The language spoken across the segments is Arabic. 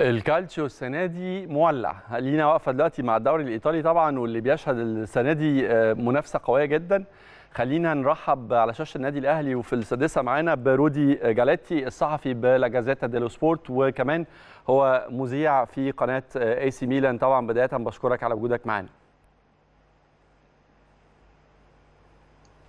الكالتشيو السنه دي مولع لينا واقفه دلوقتي مع الدوري الايطالي طبعا واللي بيشهد السنه دي آه، منافسه قويه جدا خلينا نرحب على شاشه النادي الاهلي وفي السادسه معانا برودي جالاتي الصحفي بلا جازيتا ديلو سبورت وكمان هو مذيع في قناه آه، اي سي ميلان طبعا بدايه بشكرك على وجودك معانا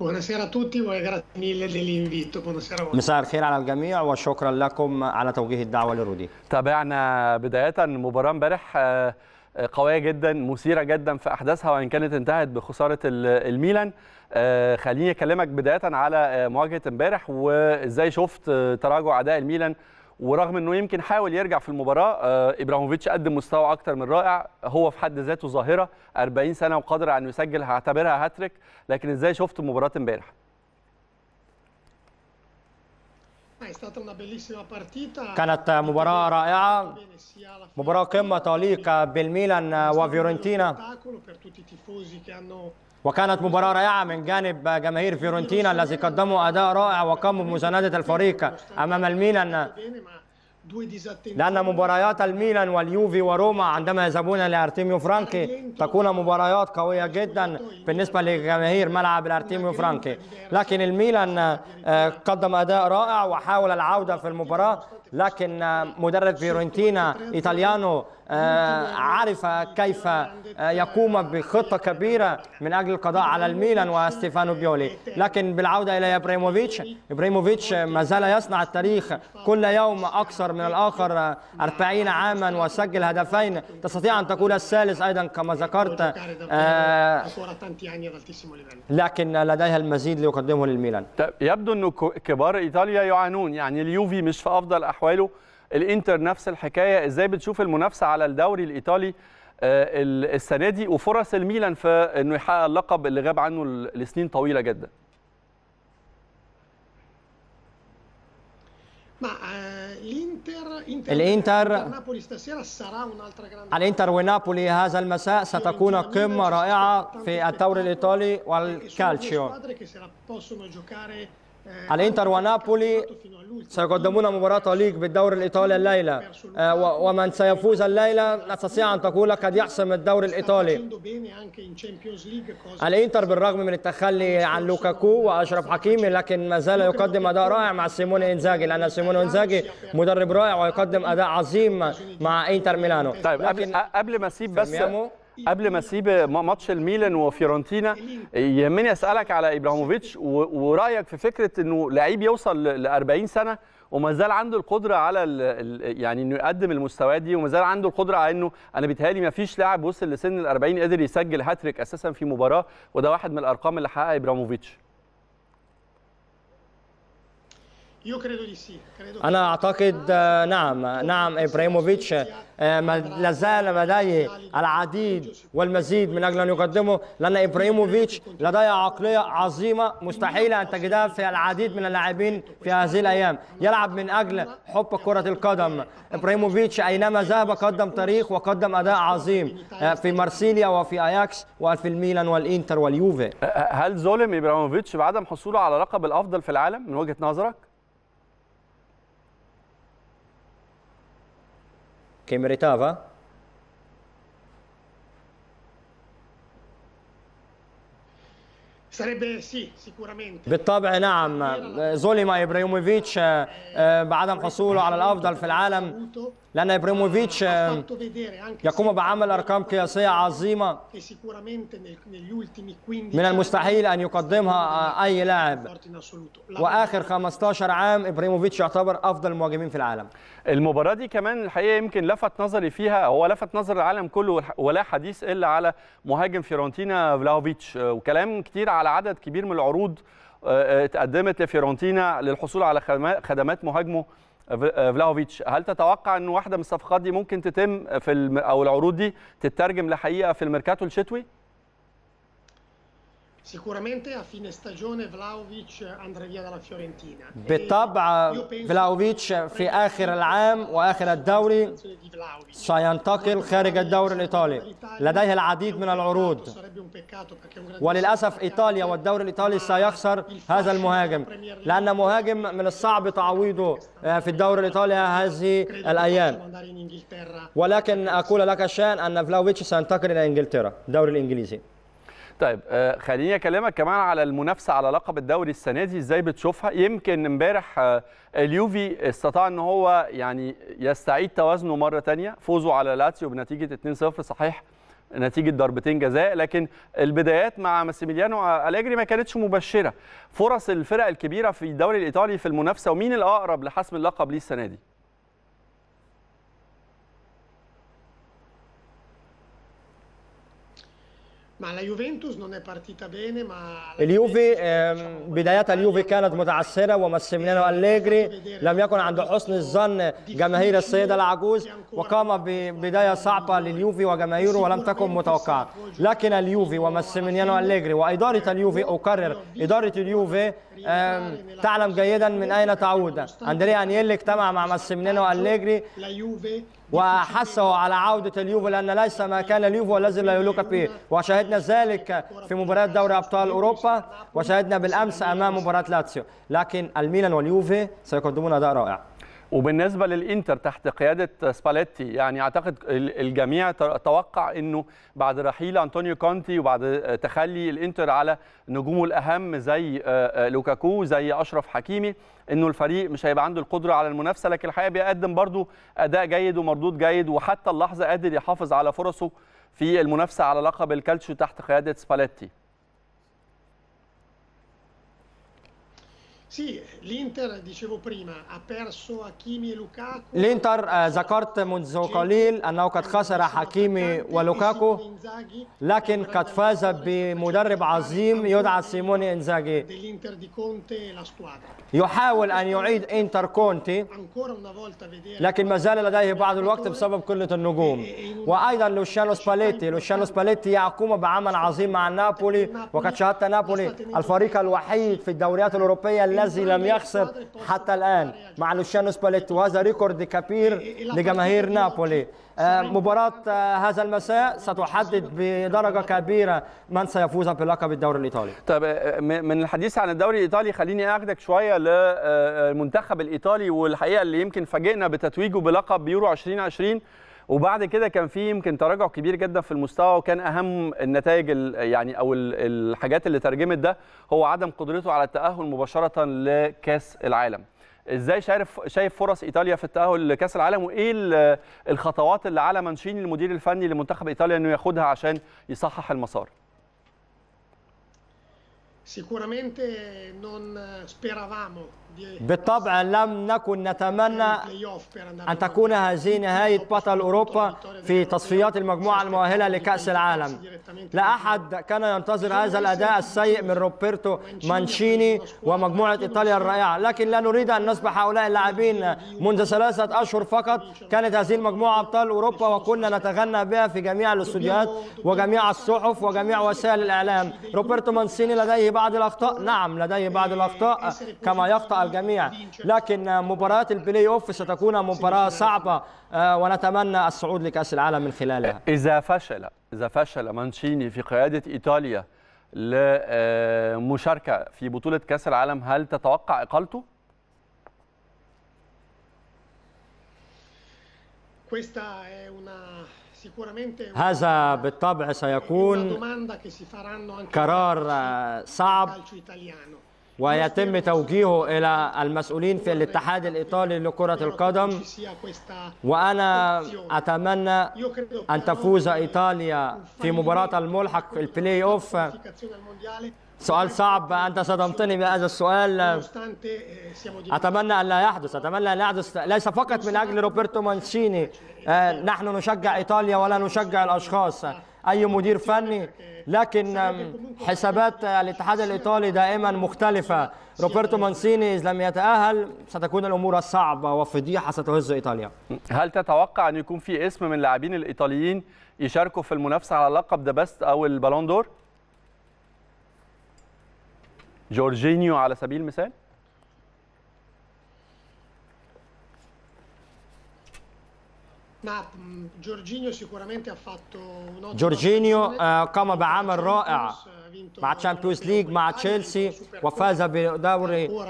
buonasera a tutti grazie mille dell'invito buonasera مساء الخير على الجميع وشكرا لكم على توجيه الدعوه لرودي تابعنا بدايه مباراه امبارح آه، آه، قويه جدا مثيره جدا في احداثها وان كانت انتهت بخساره الميلان آه، خليني اكلمك بدايه على مواجهه امبارح وازاي شفت تراجع اداء الميلان ورغم انه يمكن حاول يرجع في المباراه آه، ابراهيموفيتش قدم مستوى اكتر من رائع هو في حد ذاته ظاهره 40 سنه وقادر على انه يسجل هعتبرها هاتريك لكن ازاي شفت مباراه امبارح كانت مباراة رائعة مباراة قمة تليق بالميلان وفيورنتينا وكانت مباراة رائعة من جانب جماهير فيورنتينا الذي قدموا أداء رائع وقاموا بمساندة الفريق أمام الميلان لأن مباريات الميلان واليوفي وروما عندما يذهبون لأرتيميو فرانكي تكون مباريات قوية جدا بالنسبة لجماهير ملعب الأرتيميو فرانكي لكن الميلان آه، قدم أداء رائع وحاول العودة في المباراة لكن آه، مدرب فيورنتينا إيطاليانو آه، عرف كيف آه، يقوم بخطة كبيرة من أجل القضاء على الميلان وستيفانو بيولي لكن بالعودة إلى إبراهيموفيتش إبراهيموفيتش ما زال يصنع التاريخ كل يوم أكثر من الآخر 40 عاما وسجل هدفين تستطيع أن تقول الثالث أيضا كما ذكرت لكن لديها المزيد ليقدمه للميلان طيب، يبدو أن كبار إيطاليا يعانون يعني اليوفي مش في أفضل أحوال احواله الانتر نفس الحكايه ازاي بتشوف المنافسه على الدوري الايطالي آه، السنه دي وفرص الميلان في انه يحقق اللقب اللي غاب عنه لسنين طويله جدا آه، الانتر الانتر ونابولي هذا المساء ستكون قمه رائعه في الدوري الايطالي والكالتشيو على آه، انتر ونابولي سيقدمون مباراة ليج بالدوري الإيطالي الليلة آه، ومن سيفوز الليلة نستطيع أن تقول قد يحسم الدوري الإيطالي الإنتر بالرغم من التخلي عن لوكاكو وأشرف حكيمي لكن ما زال يقدم أداء رائع مع سيمون إنزاجي لأن سيمون إنزاجي مدرب رائع ويقدم أداء عظيم مع إنتر ميلانو طيب قبل قبل ما أسيب بس قبل ما اسيب ماتش الميلان وفيورنتينا يهمني اسالك على ابراهيموفيتش ورايك في فكره انه لعيب يوصل ل 40 سنه وما زال عنده القدره على يعني انه يقدم المستويات دي وما زال عنده القدره على انه انا بيتهيألي ما فيش لاعب وصل لسن ال 40 قدر يسجل هاتريك اساسا في مباراه وده واحد من الارقام اللي حققها ابراهيموفيتش أنا أعتقد نعم نعم إبراهيموفيتش لا زال لديه العديد والمزيد من أجل أن يقدمه لأن إبراهيموفيتش لديه عقلية عظيمة مستحيلة أن تجدها في العديد من اللاعبين في هذه الأيام يلعب من أجل حب كرة القدم إبراهيموفيتش أينما ذهب قدم تاريخ وقدم أداء عظيم في مارسيليا وفي أياكس وفي الميلان والإنتر واليوفي هل ظلم إبراهيموفيتش بعدم حصوله على لقب الأفضل في العالم من وجهة نظرك؟ che meritava? بالطبع نعم ظلم ابراهيموفيتش بعدم حصوله على الافضل في العالم لان ابراهيموفيتش يقوم بعمل ارقام قياسيه عظيمه من المستحيل ان يقدمها اي لاعب واخر 15 عام ابراهيموفيتش يعتبر افضل المهاجمين في العالم المباراه دي كمان الحقيقه يمكن لفت نظري فيها هو لفت نظر العالم كله ولا حديث الا على مهاجم فيورنتينا فلاوفيتش آه، وكلام كتير على عدد كبير من العروض آه، آه، اتقدمت لفيرونتينا للحصول على خدمات مهاجمه فلاوفيتش هل تتوقع ان واحده من الصفقات دي ممكن تتم في او العروض دي تترجم لحقيقه في الميركاتو الشتوي؟ Sicuramente a fine stagione Vlaovic andrà via dalla Fiorentina. E بالطبع فلاوفيتش في آخر العام وآخر الدوري سينتقل خارج الدوري الإيطالي لديه العديد من العروض وللأسف إيطاليا والدوري الإيطالي سيخسر هذا المهاجم لأن مهاجم من الصعب تعويضه آه، في الدوري الإيطالي هذه الأيام ولكن أقول لك شان أن فلاوفيتش سينتقل إلى إنجلترا الدوري الإنجليزي طيب آه، خليني اكلمك كمان على المنافسه على لقب الدوري السنه دي ازاي بتشوفها يمكن امبارح آه، اليوفي استطاع ان هو يعني يستعيد توازنه مره ثانيه فوزه على لاتسيو بنتيجه 2-0 صحيح نتيجه ضربتين جزاء لكن البدايات مع ماسيميليانو آه، أليجري ما كانتش مبشره فرص الفرق الكبيره في الدوري الايطالي في المنافسه ومين الاقرب لحسم اللقب ليه السنه دي مع اليوفنتوس نون بارتيتا è partita اليوفي بداية اليوفي كانت متعثرة وماسيميليانو أليجري لم يكن عند حسن الظن جماهير السيدة العجوز وقام ببداية صعبة لليوفي وجماهيره ولم تكن متوقعة لكن اليوفي وماسيميليانو أليجري وإدارة اليوفي أكرر إدارة اليوفي تعلم جيدا من أين تعود أندريا أنيلي اجتمع مع ماسيميليانو أليجري وحثه على عودة اليوفي لأن ليس ما كان اليوفي والذي لا يلوك به وشاهدنا شاهدنا ذلك في مباريات دوري ابطال اوروبا وشاهدنا بالامس امام مباراه لاتسيو لكن الميلان واليوفي سيقدمون اداء رائع وبالنسبه للانتر تحت قياده سباليتي يعني اعتقد الجميع توقع انه بعد رحيل انطونيو كونتي وبعد تخلي الانتر على نجومه الاهم زي آه، آه، لوكاكو زي اشرف حكيمي انه الفريق مش هيبقى عنده القدره على المنافسه لكن الحقيقه بيقدم برضه اداء جيد ومردود جيد وحتى اللحظه قادر يحافظ على فرصه في المنافسه على لقب الكالتشيو تحت قياده سباليتي Sì, l'Inter, dicevo prima, ha perso Hakimi e Lukaku. L'Inter ذكرت منذ قليل أنه قد خسر حكيمي ولوكاكو لكن قد فاز بمدرب عظيم يدعى سيموني إنزاجي يحاول أن يعيد إنتر كونتي لكن ما زال لديه بعض الوقت بسبب قلة النجوم وأيضا لوشيانو سباليتي لوشيانو سباليتي يقوم بعمل عظيم مع نابولي وقد شاهدت نابولي الفريق الوحيد في الدوريات الأوروبية الذي لم يخسر حتى الآن مع لوشانو سباليتي وهذا ريكورد كبير لجماهير نابولي آه، مباراة آه، هذا المساء ستحدد بدرجة كبيرة من سيفوز بلقب الدوري الإيطالي طب آه، من الحديث عن الدوري الإيطالي خليني أخدك شوية للمنتخب الإيطالي والحقيقة اللي يمكن فاجئنا بتتويجه بلقب يورو 2020 وبعد كده كان في يمكن تراجع كبير جدا في المستوى وكان اهم النتائج يعني او الحاجات اللي ترجمت ده هو عدم قدرته على التاهل مباشره لكاس العالم ازاي شايف شايف فرص ايطاليا في التاهل لكاس العالم وايه الخطوات اللي على مانشيني المدير الفني لمنتخب ايطاليا انه ياخدها عشان يصحح المسار non eh, speravamo di بالطبع لم نكن نتمنى أن تكون هذه نهاية بطل أوروبا في تصفيات المجموعة المؤهلة لكأس العالم لا أحد كان ينتظر هذا الأداء السيء من روبرتو مانشيني ومجموعة إيطاليا الرائعة لكن لا نريد أن نصبح هؤلاء اللاعبين منذ ثلاثة أشهر فقط كانت هذه المجموعة أبطال أوروبا وكنا نتغنى بها في جميع الاستوديوهات وجميع الصحف وجميع وسائل الإعلام روبرتو مانشيني لديه بعض الأخطاء نعم لديه بعض إيه، الأخطاء إيه، كما يخطأ الجميع لكن مباريات البلاي أوف ستكون مباراة صعبة آه، ونتمنى الصعود لكأس العالم من خلالها إذا فشل إذا فشل مانشيني في قيادة إيطاليا لمشاركة في بطولة كأس العالم هل تتوقع إقالته؟ Questa è una هذا بالطبع سيكون قرار آه، صعب ويتم توجيهه إلى المسؤولين في الاتحاد الإيطالي لكرة القدم وأنا أتمنى أن تفوز إيطاليا في مباراة الملحق في البلاي أوف سؤال صعب انت صدمتني بهذا السؤال eh, اتمنى ان لا يحدث اتمنى ان لا يحدث ليس فقط من اجل روبرتو مانشيني آه، نحن نشجع ايطاليا ولا نشجع الاشخاص اي مدير فني لكن حسابات الاتحاد الايطالي دائما مختلفه روبرتو مانسيني اذا لم يتاهل ستكون الامور صعبه وفضيحه ستهز ايطاليا هل تتوقع ان يكون في اسم من اللاعبين الايطاليين يشاركوا في المنافسه على لقب ذا بيست او البالون دور جورجينيو على سبيل المثال نعم، جورجينيو جورجينيو آه، قام بعمل رائع مع تشامبيونز ليج مع تشيلسي وفاز بدوري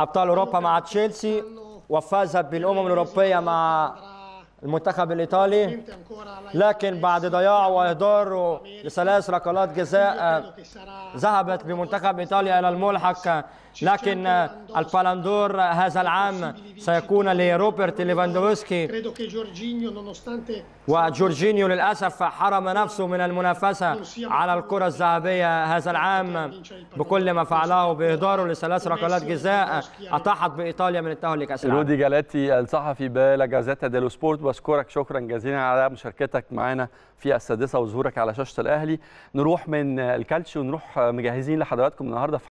ابطال اوروبا مع تشيلسي وفاز بالامم الاوروبيه مع المنتخب الايطالي لكن بعد ضياع واهدار لثلاث ركلات جزاء آه، ذهبت بمنتخب ايطاليا الى الملحق لكن آه، البالندور آه، هذا العام سيكون لروبرت ليفاندوفسكي وجورجينيو للاسف حرم نفسه من المنافسه على الكره الذهبيه هذا العام بكل ما فعله باهداره لثلاث ركلات جزاء اطاحت بايطاليا من التاهل لكاس العالم رودي جالاتي الصحفي بلا جازيتا ديلو سبورت وبشكرك شكرا جزيلا على مشاركتك معانا في السادسه وظهورك على شاشه الاهلي نروح من الكالتشيو ونروح مجهزين لحضراتكم النهارده في